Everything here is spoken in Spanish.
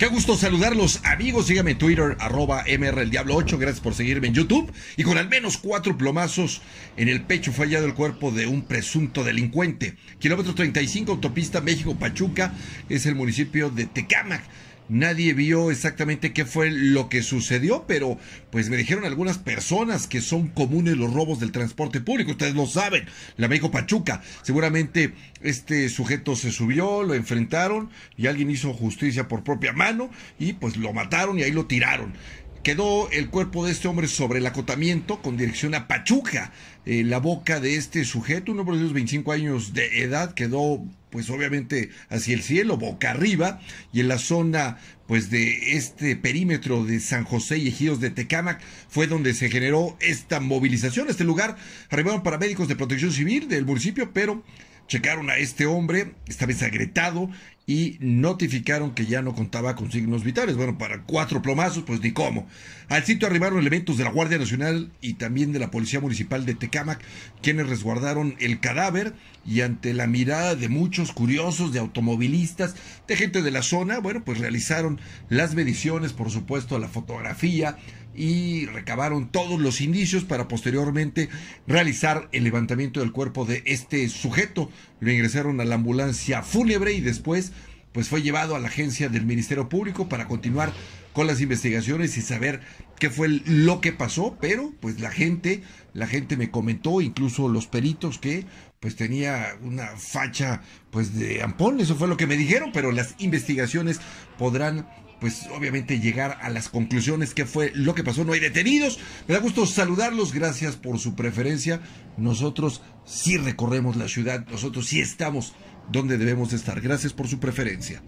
Qué gusto saludarlos, amigos. Síganme en Twitter, arroba MRLDiablo8. Gracias por seguirme en YouTube. Y con al menos cuatro plomazos en el pecho fallado el cuerpo de un presunto delincuente. Kilómetro 35, autopista México-Pachuca, es el municipio de Tecámac. Nadie vio exactamente qué fue lo que sucedió, pero pues me dijeron algunas personas que son comunes los robos del transporte público. Ustedes lo saben, la dijo Pachuca. Seguramente este sujeto se subió, lo enfrentaron y alguien hizo justicia por propia mano y pues lo mataron y ahí lo tiraron. Quedó el cuerpo de este hombre sobre el acotamiento con dirección a Pachuca. Eh, la boca de este sujeto, un hombre de unos 25 años de edad, quedó pues obviamente hacia el cielo, boca arriba, y en la zona pues de este perímetro de San José y Ejidos de Tecámac fue donde se generó esta movilización. Este lugar arribaron paramédicos de protección civil del municipio, pero Checaron a este hombre, esta vez agretado, y notificaron que ya no contaba con signos vitales. Bueno, para cuatro plomazos, pues ni cómo. Al sitio arribaron elementos de la Guardia Nacional y también de la Policía Municipal de Tecámac, quienes resguardaron el cadáver y ante la mirada de muchos curiosos, de automovilistas, de gente de la zona, bueno, pues realizaron las mediciones, por supuesto, la fotografía, y recabaron todos los indicios para posteriormente realizar el levantamiento del cuerpo de este sujeto. Lo ingresaron a la ambulancia fúnebre y después pues fue llevado a la agencia del Ministerio Público para continuar con las investigaciones y saber qué fue lo que pasó, pero pues la gente, la gente me comentó, incluso los peritos que pues tenía una facha pues de ampón, eso fue lo que me dijeron, pero las investigaciones podrán pues obviamente llegar a las conclusiones que fue lo que pasó. No hay detenidos. Me da gusto saludarlos. Gracias por su preferencia. Nosotros sí recorremos la ciudad. Nosotros sí estamos donde debemos estar. Gracias por su preferencia.